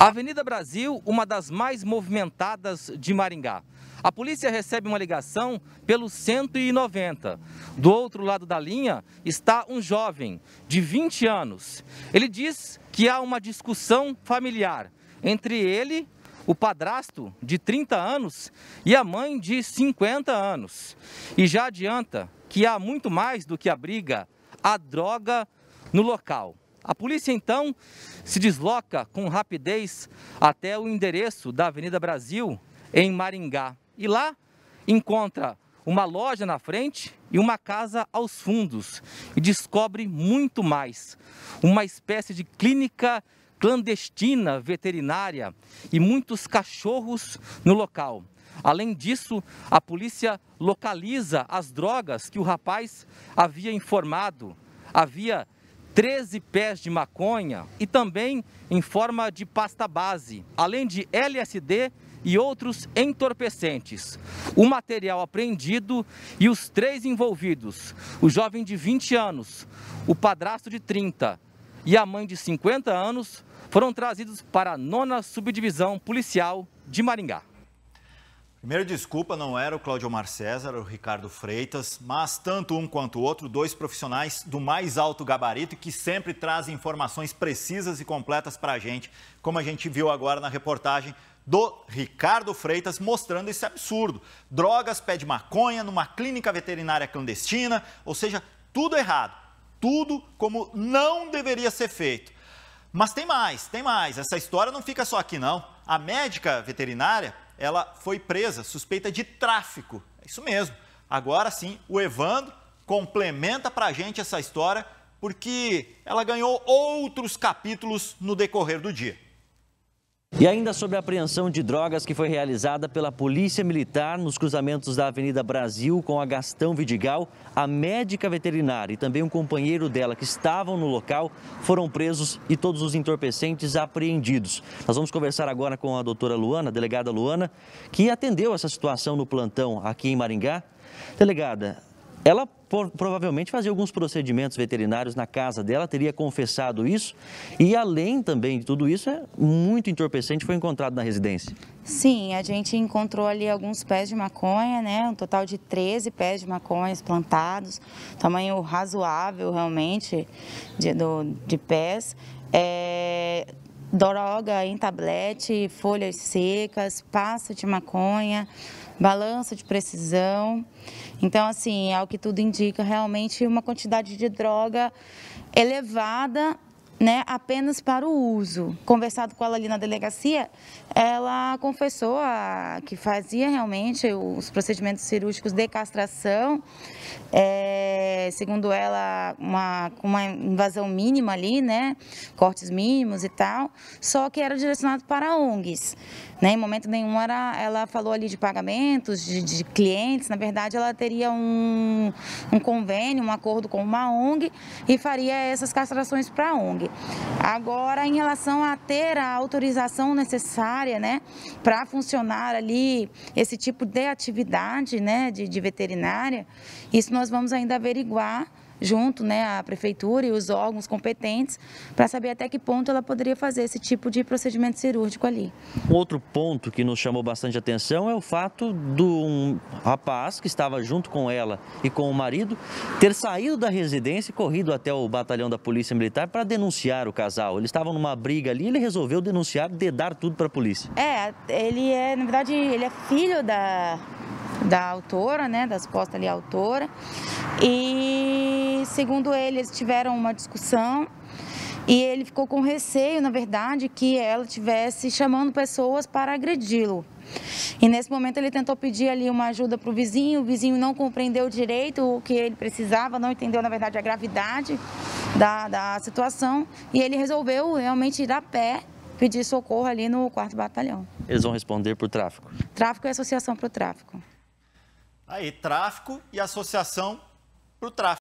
A Avenida Brasil, uma das mais movimentadas de Maringá. A polícia recebe uma ligação pelo 190. Do outro lado da linha está um jovem de 20 anos. Ele diz que há uma discussão familiar entre ele, o padrasto de 30 anos e a mãe de 50 anos. E já adianta que há muito mais do que a briga, a droga no local. A polícia então se desloca com rapidez até o endereço da Avenida Brasil, em Maringá. E lá encontra uma loja na frente e uma casa aos fundos. E descobre muito mais. Uma espécie de clínica clandestina veterinária e muitos cachorros no local. Além disso, a polícia localiza as drogas que o rapaz havia informado, havia 13 pés de maconha e também em forma de pasta base, além de LSD e outros entorpecentes. O material apreendido e os três envolvidos: o jovem de 20 anos, o padrasto de 30 e a mãe de 50 anos, foram trazidos para a nona subdivisão policial de Maringá. Primeiro, desculpa, não era o Cláudio Omar César, o Ricardo Freitas, mas tanto um quanto o outro, dois profissionais do mais alto gabarito que sempre trazem informações precisas e completas para a gente, como a gente viu agora na reportagem do Ricardo Freitas mostrando esse absurdo. Drogas, pé de maconha numa clínica veterinária clandestina, ou seja, tudo errado, tudo como não deveria ser feito. Mas tem mais, tem mais. Essa história não fica só aqui, não. A médica veterinária ela foi presa, suspeita de tráfico. É isso mesmo. Agora sim, o Evandro complementa para a gente essa história, porque ela ganhou outros capítulos no decorrer do dia. E ainda sobre a apreensão de drogas que foi realizada pela Polícia Militar nos cruzamentos da Avenida Brasil com a Gastão Vidigal, a médica veterinária e também um companheiro dela que estavam no local foram presos e todos os entorpecentes apreendidos. Nós vamos conversar agora com a doutora Luana, a delegada Luana, que atendeu essa situação no plantão aqui em Maringá. Delegada, ela provavelmente fazia alguns procedimentos veterinários na casa dela, teria confessado isso. E além também de tudo isso, é muito entorpecente foi encontrado na residência. Sim, a gente encontrou ali alguns pés de maconha, né? Um total de 13 pés de maconha plantados, tamanho razoável realmente de, do, de pés. É, droga em tablete, folhas secas, pasta de maconha, balança de precisão. Então, assim, o que tudo indica, realmente uma quantidade de droga elevada né, apenas para o uso. Conversado com ela ali na delegacia, ela confessou a, que fazia realmente os procedimentos cirúrgicos de castração, é, segundo ela, uma, uma invasão mínima ali, né, cortes mínimos e tal, só que era direcionado para ONGs. Né, em momento nenhum era, ela falou ali de pagamentos, de, de clientes, na verdade ela teria um, um convênio, um acordo com uma ONG e faria essas castrações para a ONG. Agora, em relação a ter a autorização necessária, né, para funcionar ali esse tipo de atividade, né, de, de veterinária, isso nós vamos ainda averiguar junto né, à prefeitura e os órgãos competentes para saber até que ponto ela poderia fazer esse tipo de procedimento cirúrgico ali. outro ponto que nos chamou bastante atenção é o fato de um rapaz que estava junto com ela e com o marido ter saído da residência e corrido até o batalhão da Polícia Militar para denunciar o casal. Eles estavam numa briga ali e ele resolveu denunciar, dedar tudo para a polícia. É, ele é, na verdade, ele é filho da, da autora, né, da suposta ali autora. E segundo ele, eles tiveram uma discussão e ele ficou com receio, na verdade, que ela tivesse chamando pessoas para agredi-lo. E nesse momento ele tentou pedir ali uma ajuda para o vizinho, o vizinho não compreendeu direito o que ele precisava, não entendeu, na verdade, a gravidade da, da situação. E ele resolveu realmente ir a pé pedir socorro ali no quarto batalhão. Eles vão responder por tráfico? Tráfico e associação para o tráfico. Aí, tráfico e associação para o tráfico.